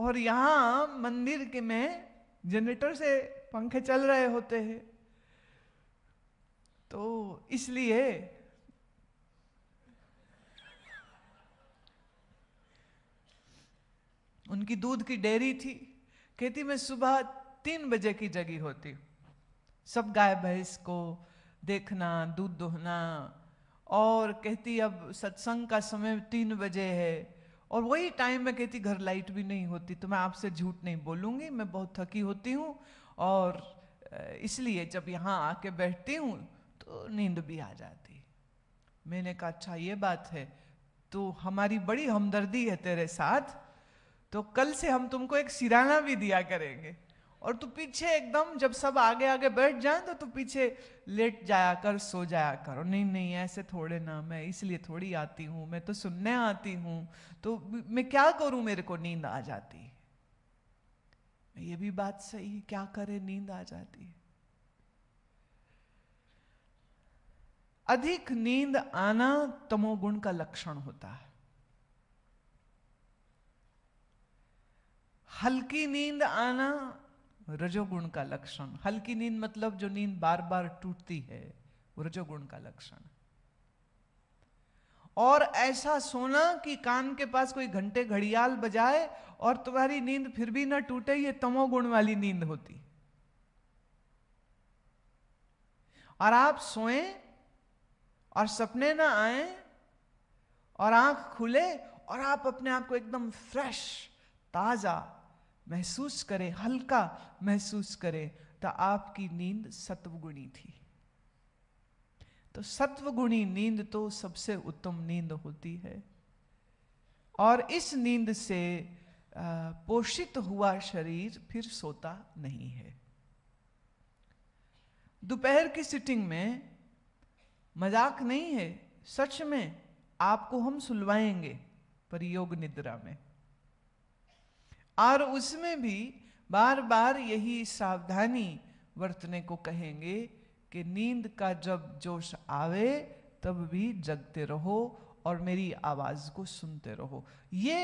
और यहाँ मंदिर के में जनरेटर से पंखे चल रहे होते हैं तो इसलिए उनकी दूध की डेयरी थी खेती में सुबह तीन बजे की जगी होती सब गाय भैंस को देखना दूध दुहना और कहती अब सत्संग का समय तीन बजे है और वही टाइम में कहती घर लाइट भी नहीं होती तो मैं आपसे झूठ नहीं बोलूँगी मैं बहुत थकी होती हूँ और इसलिए जब यहाँ आके बैठती हूँ तो नींद भी आ जाती मैंने कहा अच्छा ये बात है तो हमारी बड़ी हमदर्दी है तेरे साथ तो कल से हम तुमको एक सिराना भी दिया करेंगे और तू पीछे एकदम जब सब आगे आगे बैठ जाए तो तू पीछे लेट जाया कर सो जाया करो नहीं नहीं ऐसे थोड़े ना मैं इसलिए थोड़ी आती हूँ मैं तो सुनने आती हूँ तो मैं क्या करूँ मेरे को नींद आ जाती है ये भी बात सही है क्या करे नींद आ जाती है अधिक नींद आना तमोगुण का लक्षण होता है हल्की नींद आना रजोगुण का लक्षण हल्की नींद मतलब जो नींद बार बार टूटती है वो रजोगुण का लक्षण और ऐसा सोना कि कान के पास कोई घंटे घड़ियाल बजाए और तुम्हारी नींद फिर भी ना टूटे ये तमोगुण वाली नींद होती और आप सोए और सपने ना आए और आंख खुले और आप अपने आप को एकदम फ्रेश ताजा महसूस करें हल्का महसूस करें तो आपकी नींद सत्वगुणी थी तो सत्वगुणी नींद तो सबसे उत्तम नींद होती है और इस नींद से पोषित हुआ शरीर फिर सोता नहीं है दोपहर की सिटिंग में मजाक नहीं है सच में आपको हम सुलवाएंगे पर योग निद्रा में और उसमें भी बार बार यही सावधानी वर्तने को कहेंगे कि नींद का जब जोश आवे तब भी जगते रहो और मेरी आवाज को सुनते रहो ये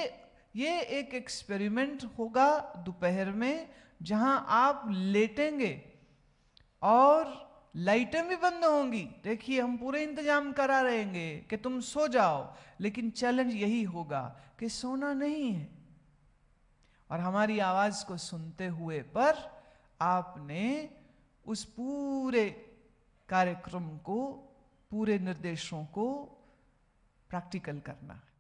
ये एक एक्सपेरिमेंट होगा दोपहर में जहां आप लेटेंगे और लाइटें भी बंद होंगी देखिए हम पूरे इंतजाम करा रहेंगे कि तुम सो जाओ लेकिन चैलेंज यही होगा कि सोना नहीं है और हमारी आवाज को सुनते हुए पर आपने उस पूरे कार्यक्रम को पूरे निर्देशों को प्रैक्टिकल करना है